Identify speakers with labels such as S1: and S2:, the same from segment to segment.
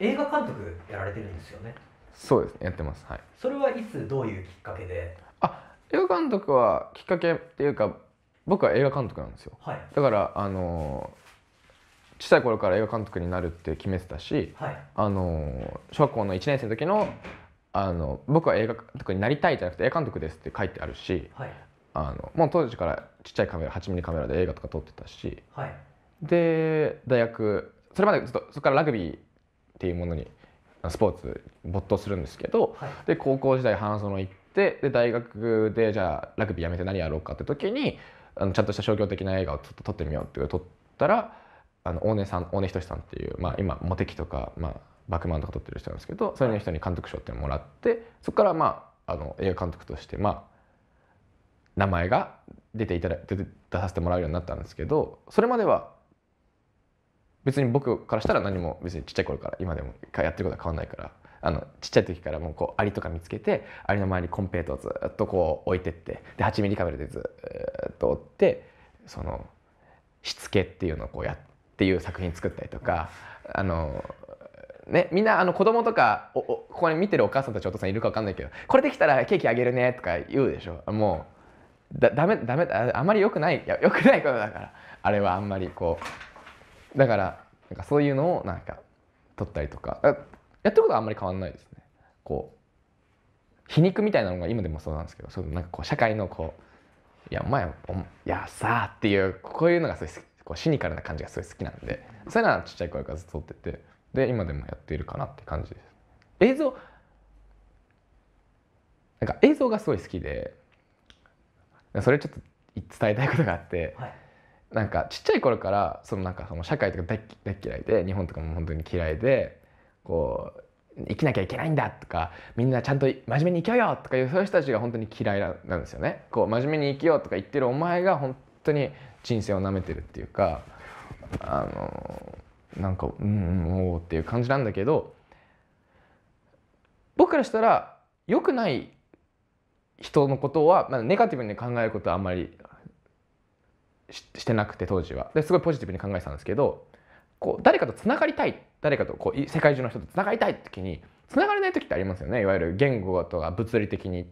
S1: 映画監督やられてるんですよねそうですねやってますはいそれはいつどういうきっかけであ映画監督はきっかけっていうか僕は映画監督なんですよ、はい、だからあの小さい頃から映画監督になるって決めてたし、はい、あの小学校の1年生の時のあの僕は映画監督になりたいじゃなくて映画監督ですって書いてあるし、はい、あのもう当時からちっちゃいカメラ8ミリカメラで映画とか撮ってたし、はい、で大学それまでずっとそこからラグビーっていうものにスポーツ没頭するんですけど、はい、で高校時代半袖行ってで大学でじゃあラグビーやめて何やろうかって時にあのちゃんとした商業的な映画をちょっと撮ってみようって撮ったらあの大根さん大根仁さんっていう、まあ、今モテキとか、まあ、バックマンとか撮ってる人なんですけどそれの人に監督賞ってもらってそこから、まあ、あの映画監督として、まあ、名前が出ていただ出させてもらうようになったんですけどそれまでは別に僕からしたら何も別にちっちゃい頃から今でもやってることは変わんないからあのちっちゃい時からもうこうアリとか見つけてアリの周りにコンペイトをずっとこう置いてってで8ミリカメラでずっと追ってそのしつけっていうのをこうやっていう作品作ったりとかあのね、みんなあの子供とかおおここに見てるお母さんたちお父さんいるか分かんないけどこれできたらケーキあげるねとか言うでしょもうだだめだめあんまりよくないよくないことだからあれはあんまりこうだからなんかそういうのをなんか撮ったりとかやってることはあんまり変わんないですねこう皮肉みたいなのが今でもそうなんですけどそなんかこう社会のこう「いやお前おいやさっていうこういうのがすごいこうシニカルな感じがすごい好きなんでそういうのはちっちゃい頃からずっと撮っててで今でもやっているかなって感じです映像なんか映像がすごい好きでそれちょっと伝えたいことがあって、はいなんかちっちゃい頃からそのなんかその社会とか大っ嫌いで日本とかも本当に嫌いでこう生きなきゃいけないんだとかみんなちゃんと真面目に生きようよとかいうそういう人たちが本当に嫌いなんですよね。こう真面目に生きようとか言ってるお前が本当に人生をなめてるっていうかあのなんかうんうんおっていう感じなんだけど僕からしたら良くない人のことは、まあ、ネガティブに考えることはあんまりしてなくて当時はですごいポジティブに考えてたんですけどこう誰かとつながりたい誰かとこう世界中の人とつながりたい時につながれない時ってありますよねいわゆる言語とか物理的に。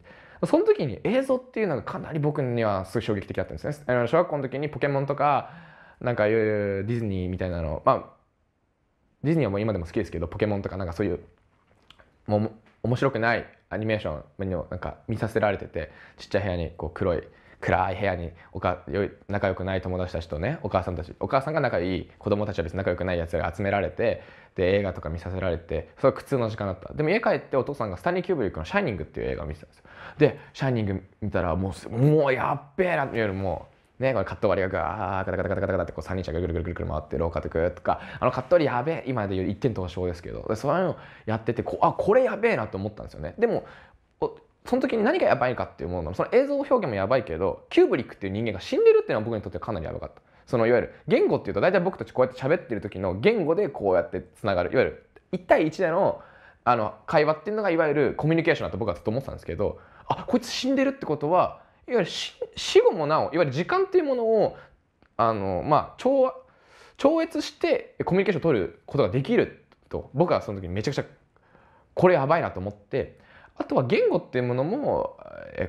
S1: その時に映像っていうのがかなり僕にはすごい衝撃的だったんですね。あの小学校の時にポケモンとかなんかいうディズニーみたいなのまあディズニーはもう今でも好きですけどポケモンとかなんかそういうもう面白くないアニメーションをなんか見させられててちっちゃい部屋にこう黒い暗い部屋におか仲良くない友達たちとねお母さんたちお母さんが仲いい子供たちは別に仲良くないやつら集められてで映画とか見させられてそれは苦痛の時間だったでも家帰ってお父さんがスタニー・キューブリックの「シャイニング」っていう映画を見てたんですよで「シャイニング」見たらもうもうやっべえなっていうよりもね、これカット割りがガーガタガタガタガタってこう3人車がぐるぐるぐるぐる回って廊下とくとかあのカット割りやべえ今で言う一点投資ですけどそういうのやっててこあこれやべえなと思ったんですよねでもその時に何がやばいかっていうものその映像表現もやばいけどキューブリックっていう人間が死んでるっていうのは僕にとってかなりやばかったそのいわゆる言語っていうと大体僕たちこうやって喋ってる時の言語でこうやってつながるいわゆる1対1でのあの会話っていうのがいわゆるコミュニケーションだと僕はずっと思ってたんですけどあこいつ死んでるってことはいわゆる死後もなおいわゆる時間っていうものをあの、まあ、超超越してコミュニケーションを取ることができると僕はその時にめちゃくちゃこれやばいなと思ってあとは言語っていうものも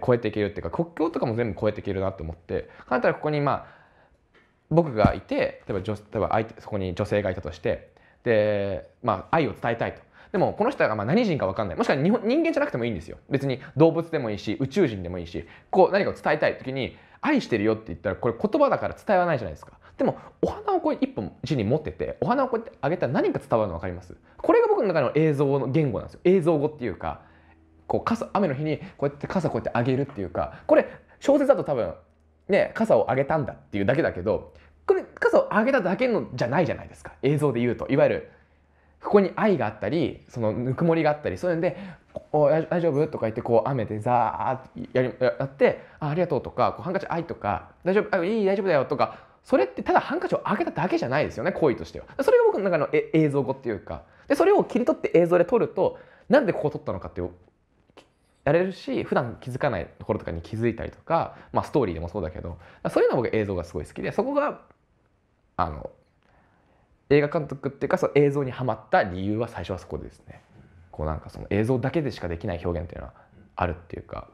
S1: 超えていけるっていうか国境とかも全部超えていけるなと思って彼なたはここにまあ僕がいて例えば女例えば相手そこに女性がいたとしてで、まあ、愛を伝えたいと。でもこの人がまあ何人か分かんないもしくは日本人間じゃなくてもいいんですよ別に動物でもいいし宇宙人でもいいしこう何かを伝えたい時に「愛してるよ」って言ったらこれ言葉だから伝えはないじゃないですかでもお花をこう一本地に持っててお花をこうやってあげたら何か伝わるの分かりますこれが僕の中の映像の言語なんですよ映像語っていうかこう傘雨の日にこうやって傘こうやって上げるっていうかこれ小説だと多分ね傘を上げたんだっていうだけだけどこれ傘を上げただけのじゃないじゃないですか映像で言うといわゆるここに愛があったりそのぬくもりがあったりそういうんで「お大丈夫?」とか言ってこう雨でザーッやりやって「あありがとう」とか「こうハンカチ愛」とか「大丈夫あいい大丈夫だよ」とかそれってただハンカチを上げただけじゃないですよね行為としてはそれが僕の中の映像語っていうかでそれを切り取って映像で撮るとなんでここ撮ったのかってやれるし普段気づかないところとかに気づいたりとか、まあ、ストーリーでもそうだけどそういうの僕映像がすごい好きでそこがあの映画監督っていうかその映像にはまった理由は最初はそこでですねこうなんかその映像だけでしかできない表現っていうのはあるっていうか